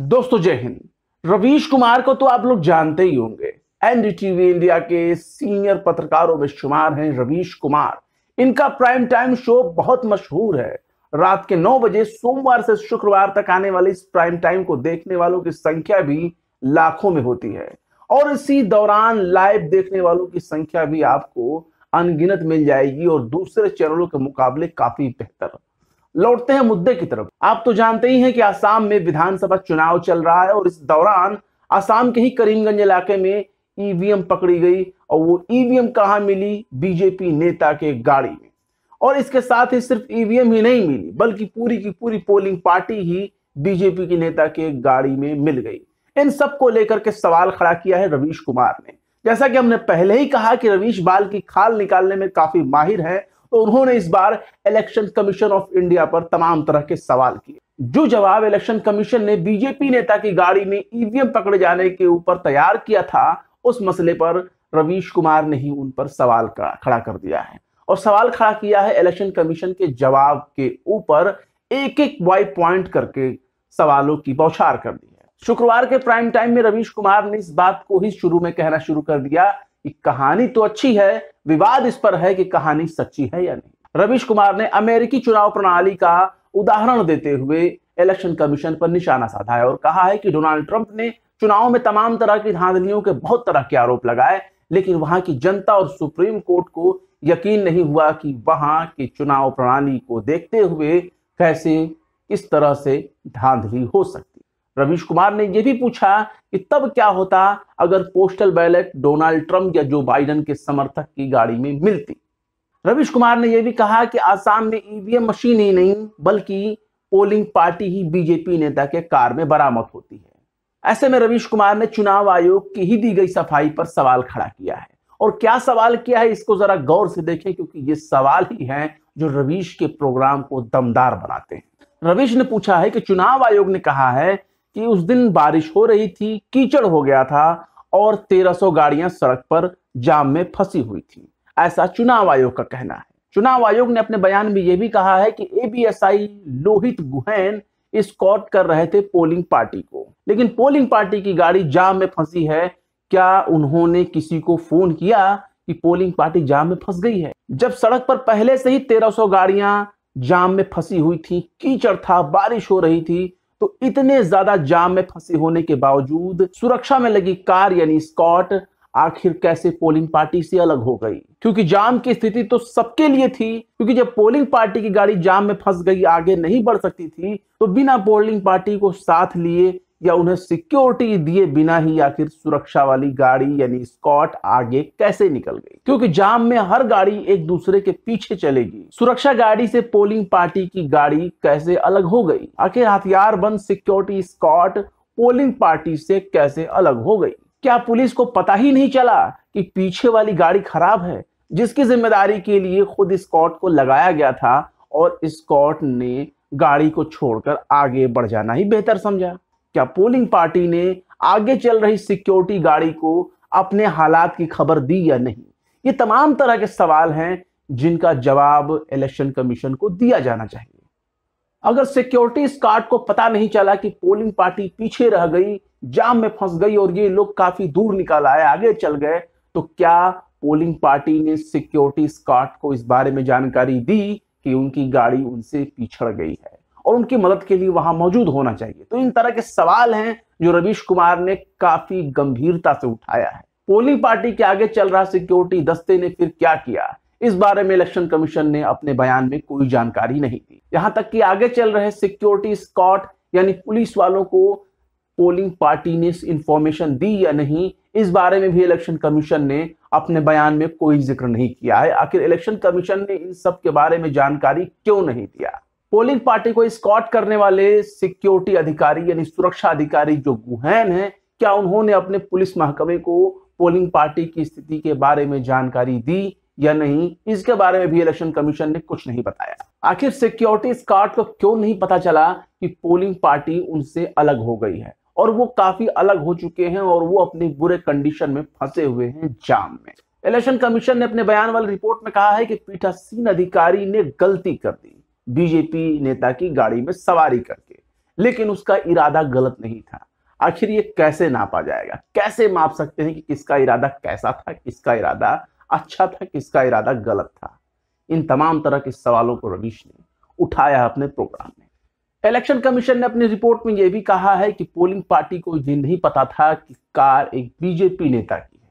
दोस्तों जय हिंद रवीश कुमार को तो आप लोग जानते ही होंगे एनडीटीवी इंडिया के सीनियर पत्रकारों में शुमार हैं रवीश कुमार इनका प्राइम टाइम शो बहुत मशहूर है रात के नौ बजे सोमवार से शुक्रवार तक आने वाले इस प्राइम टाइम को देखने वालों की संख्या भी लाखों में होती है और इसी दौरान लाइव देखने वालों की संख्या भी आपको अनगिनत मिल जाएगी और दूसरे चैनलों के मुकाबले काफी बेहतर लौटते हैं मुद्दे की तरफ आप तो जानते ही हैं कि आसाम में विधानसभा चुनाव चल रहा है और इस दौरान आसाम के ही करीमगंज इलाके में ईवीएम पकड़ी गई और वो ईवीएम कहा मिली बीजेपी नेता के गाड़ी में और इसके साथ ही सिर्फ ईवीएम ही नहीं मिली बल्कि पूरी की पूरी पोलिंग पार्टी ही बीजेपी के नेता के गाड़ी में मिल गई इन सब को लेकर के सवाल खड़ा किया है रवीश कुमार ने जैसा कि हमने पहले ही कहा कि रवीश बाल की खाल निकालने में काफी माहिर है तो उन्होंने इस बार इलेक्शन कमीशन ऑफ इंडिया पर तमाम तरह के सवाल किए जो जवाब इलेक्शन कमीशन ने बीजेपी नेता की गाड़ी में ईवीएम पकड़े जाने के ऊपर तैयार किया था उस मसले पर रवीश कुमार ने ही उन पर सवाल खड़ा कर दिया है और सवाल खड़ा किया है इलेक्शन कमीशन के जवाब के ऊपर एक एक वाई पॉइंट करके सवालों की बौछार कर दी है शुक्रवार के प्राइम टाइम में रवीश कुमार ने इस बात को ही शुरू में कहना शुरू कर दिया कि कहानी तो अच्छी है विवाद इस पर है कि कहानी सच्ची है या नहीं रवीश कुमार ने अमेरिकी चुनाव प्रणाली का उदाहरण देते हुए इलेक्शन कमीशन पर निशाना साधा है और कहा है कि डोनाल्ड ट्रंप ने चुनाव में तमाम तरह की धांधलियों के बहुत तरह के आरोप लगाए लेकिन वहां की जनता और सुप्रीम कोर्ट को यकीन नहीं हुआ कि वहां की चुनाव प्रणाली को देखते हुए कैसे इस तरह से धांधली हो सकती रवीश कुमार ने यह भी पूछा कि तब क्या होता अगर पोस्टल बैलेट डोनाल्ड ट्रंप या जो बाइडन के समर्थक की गाड़ी में मिलती रवीश कुमार ने यह भी कहा कि आसाम में ईवीएम e मशीन ही नहीं बल्कि पोलिंग पार्टी ही बीजेपी नेता के कार में बरामद होती है ऐसे में रवीश कुमार ने चुनाव आयोग की ही दी गई सफाई पर सवाल खड़ा किया है और क्या सवाल किया है इसको जरा गौर से देखें क्योंकि ये सवाल ही है जो रवीश के प्रोग्राम को दमदार बनाते हैं रवीश ने पूछा है कि चुनाव आयोग ने कहा है कि उस दिन बारिश हो रही थी कीचड़ हो गया था और 1300 गाड़ियां सड़क पर जाम में फंसी हुई थी ऐसा चुनाव आयोग का कहना है चुनाव आयोग ने अपने बयान में यह भी कहा है कि एबीएसआई लोहित गुहैन स्कॉट कर रहे थे पोलिंग पार्टी को लेकिन पोलिंग पार्टी की गाड़ी जाम में फंसी है क्या उन्होंने किसी को फोन किया कि पोलिंग पार्टी जाम में फंस गई है जब सड़क पर पहले से ही 1300 गाड़ियां जाम में फंसी हुई थी कीचड़ था बारिश हो रही थी तो इतने ज्यादा जाम में फंसे होने के बावजूद सुरक्षा में लगी कार यानी स्कॉट आखिर कैसे पोलिंग पार्टी से अलग हो गई क्योंकि जाम की स्थिति तो सबके लिए थी क्योंकि जब पोलिंग पार्टी की गाड़ी जाम में फंस गई आगे नहीं बढ़ सकती थी तो बिना पोलिंग पार्टी को साथ लिए या उन्हें सिक्योरिटी दिए बिना ही आखिर सुरक्षा वाली गाड़ी यानी स्कॉट आगे कैसे निकल गई क्योंकि जाम में हर गाड़ी एक दूसरे के पीछे चलेगी सुरक्षा गाड़ी से पोलिंग पार्टी की गाड़ी कैसे अलग हो गई आखिर हथियार बंद सिक्योरिटी स्कॉट पोलिंग पार्टी से कैसे अलग हो गई क्या पुलिस को पता ही नहीं चला कि पीछे वाली गाड़ी खराब है जिसकी जिम्मेदारी के लिए खुद स्कॉट को लगाया गया था और स्कॉट ने गाड़ी को छोड़कर आगे बढ़ जाना ही बेहतर समझा क्या पोलिंग पार्टी ने आगे चल रही सिक्योरिटी गाड़ी को अपने हालात की खबर दी या नहीं ये तमाम तरह के सवाल हैं जिनका जवाब इलेक्शन कमीशन को दिया जाना चाहिए अगर सिक्योरिटी स्कार्ड को पता नहीं चला कि पोलिंग पार्टी पीछे रह गई जाम में फंस गई और ये लोग काफी दूर निकल आए आगे चल गए तो क्या पोलिंग पार्टी ने सिक्योरिटी स्कार्ड को इस बारे में जानकारी दी कि उनकी गाड़ी उनसे पिछड़ गई है और उनकी मदद के लिए वहां मौजूद होना चाहिए तो इन तरह के सवाल हैं जो रवीश कुमार ने काफी गंभीरता से उठाया है पोलिंग पार्टी के आगे चल रहा सिक्योरिटी दस्ते ने फिर क्या किया इस बारे में इलेक्शन कमीशन ने अपने बयान में कोई जानकारी नहीं दी यहां तक कि आगे चल रहे सिक्योरिटी स्कॉट यानी पुलिस वालों को पोलिंग पार्टी ने इंफॉर्मेशन दी या नहीं इस बारे में भी इलेक्शन कमीशन ने अपने बयान में कोई जिक्र नहीं किया है आखिर इलेक्शन कमीशन ने इन सब के बारे में जानकारी क्यों नहीं दिया पोलिंग पार्टी को स्कॉट करने वाले सिक्योरिटी अधिकारी यानी सुरक्षा अधिकारी जो गुहैन है क्या उन्होंने अपने पुलिस महकमे को पोलिंग पार्टी की स्थिति के बारे में जानकारी दी या नहीं इसके बारे में भी इलेक्शन कमीशन ने कुछ नहीं बताया आखिर सिक्योरिटी स्कॉट को क्यों नहीं पता चला कि पोलिंग पार्टी उनसे अलग हो गई है और वो काफी अलग हो चुके हैं और वो अपने बुरे कंडीशन में फंसे हुए हैं जाम में इलेक्शन कमीशन ने अपने बयान वाली रिपोर्ट में कहा है कि पीठासीन अधिकारी ने गलती कर दी बीजेपी नेता की गाड़ी में सवारी करके लेकिन उसका इरादा गलत नहीं था आखिर ये कैसे नापा जाएगा कैसे माप सकते हैं कि किसका इरादा कैसा था किसका इरादा अच्छा था किसका इरादा गलत था इन तमाम तरह के सवालों को रवीश ने उठाया अपने प्रोग्राम में इलेक्शन कमीशन ने अपनी रिपोर्ट में यह भी कहा है कि पोलिंग पार्टी को ये नहीं पता था कि कार एक बीजेपी नेता की है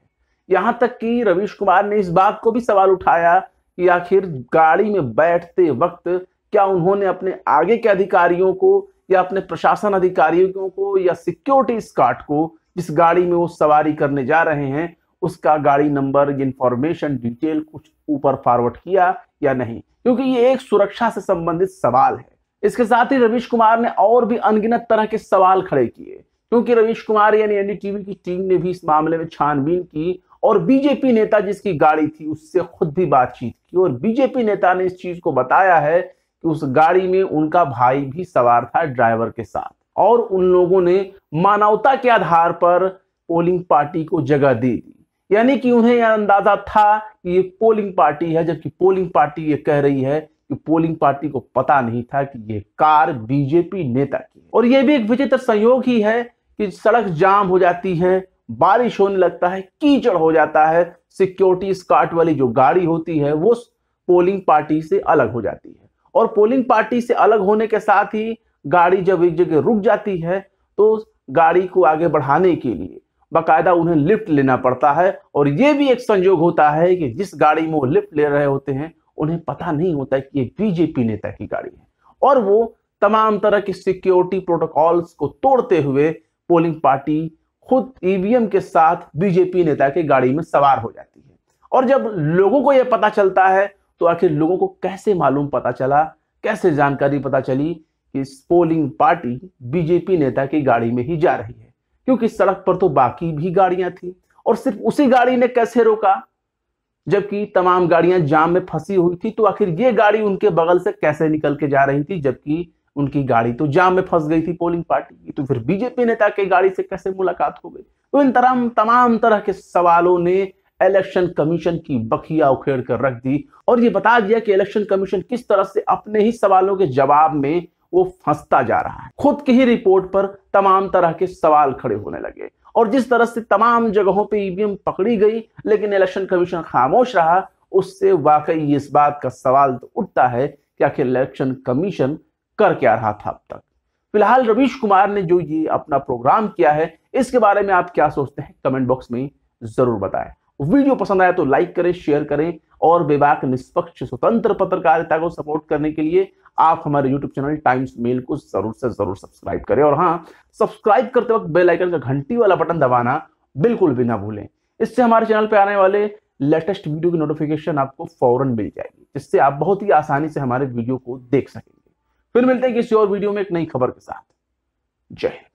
यहां तक कि रवीश कुमार ने इस बात को भी सवाल उठाया कि आखिर गाड़ी में बैठते वक्त क्या उन्होंने अपने आगे के अधिकारियों को या अपने प्रशासन अधिकारियों को या सिक्योरिटी स्कार्ड को जिस गाड़ी में वो सवारी करने जा रहे हैं उसका गाड़ी नंबर इंफॉर्मेशन डिटेल कुछ ऊपर फॉरवर्ड किया या नहीं क्योंकि ये एक सुरक्षा से संबंधित सवाल है इसके साथ ही रवीश कुमार ने और भी अनगिनत तरह के सवाल खड़े किए क्योंकि रवीश कुमार यानी एनडीटीवी की टीम ने भी इस मामले में छानबीन की और बीजेपी नेता जिसकी गाड़ी थी उससे खुद भी बातचीत की और बीजेपी नेता ने इस चीज को बताया है कि उस गाड़ी में उनका भाई भी सवार था ड्राइवर के साथ और उन लोगों ने मानवता के आधार पर पोलिंग पार्टी को जगह दे दी यानी कि उन्हें यह अंदाजा था कि ये पोलिंग पार्टी है जबकि पोलिंग पार्टी ये कह रही है कि पोलिंग पार्टी को पता नहीं था कि ये कार बीजेपी नेता की और ये भी एक विचित्र संयोग ही है कि सड़क जाम हो जाती है बारिश होने लगता है कीचड़ हो जाता है सिक्योरिटी स्कॉट वाली जो गाड़ी होती है वो पोलिंग पार्टी से अलग हो जाती है और पोलिंग पार्टी से अलग होने के साथ ही गाड़ी जब एक जगह रुक जाती है तो गाड़ी को आगे बढ़ाने के लिए बाकायदा उन्हें लिफ्ट लेना पड़ता है और ये भी एक संयोग होता है कि जिस गाड़ी में वो लिफ्ट ले रहे होते हैं उन्हें पता नहीं होता कि ये बीजेपी नेता की गाड़ी है और वो तमाम तरह की सिक्योरिटी प्रोटोकॉल्स को तोड़ते हुए पोलिंग पार्टी खुद ईवीएम e के साथ बीजेपी नेता की गाड़ी में सवार हो जाती है और जब लोगों को यह पता चलता है तो आखिर लोगों को कैसे मालूम पता चला कैसे जानकारी पता चली कि पोलिंग पार्टी बीजेपी नेता की गाड़ी में ही जा रही है क्योंकि सड़क पर तो बाकी भी गाड़ियां थी और सिर्फ उसी गाड़ी ने कैसे रोका जबकि तमाम गाड़ियां जाम में फंसी हुई थी तो आखिर ये गाड़ी उनके बगल से कैसे निकल के जा रही थी जबकि उनकी गाड़ी तो जाम में फंस गई थी पोलिंग पार्टी की तो फिर बीजेपी नेता की गाड़ी से कैसे मुलाकात हो गई तो इन तरह तमाम तरह के सवालों ने इलेक्शन कमीशन की बखिया उखेड़ कर रख दी और ये बता दिया कि इलेक्शन कमीशन किस तरह से अपने ही सवालों के जवाब में वो फंसता जा रहा है खुद की ही रिपोर्ट पर तमाम तरह के सवाल खड़े होने लगे और जिस तरह से तमाम जगहों पे ईवीएम e पकड़ी गई लेकिन इलेक्शन कमीशन खामोश रहा उससे वाकई इस बात का सवाल तो उठता है कि आखिर इलेक्शन कमीशन कर क्या रहा था अब तक फिलहाल रवीश कुमार ने जो ये अपना प्रोग्राम किया है इसके बारे में आप क्या सोचते हैं कमेंट बॉक्स में जरूर बताएं वीडियो पसंद आया तो लाइक करें शेयर करें और विभाग निष्पक्ष स्वतंत्र पत्रकारिता को सपोर्ट करने के लिए आप हमारे YouTube चैनल टाइम्स मेल को जरूर से जरूर सब्सक्राइब करें और हाँ सब्सक्राइब करते वक्त बेल आइकन का घंटी वाला बटन दबाना बिल्कुल भी ना भूलें इससे हमारे चैनल पर आने वाले लेटेस्ट वीडियो की नोटिफिकेशन आपको फौरन मिल जाएगी जिससे आप बहुत ही आसानी से हमारे वीडियो को देख सकेंगे फिर मिलते हैं किसी और वीडियो में एक नई खबर के साथ जय हिंद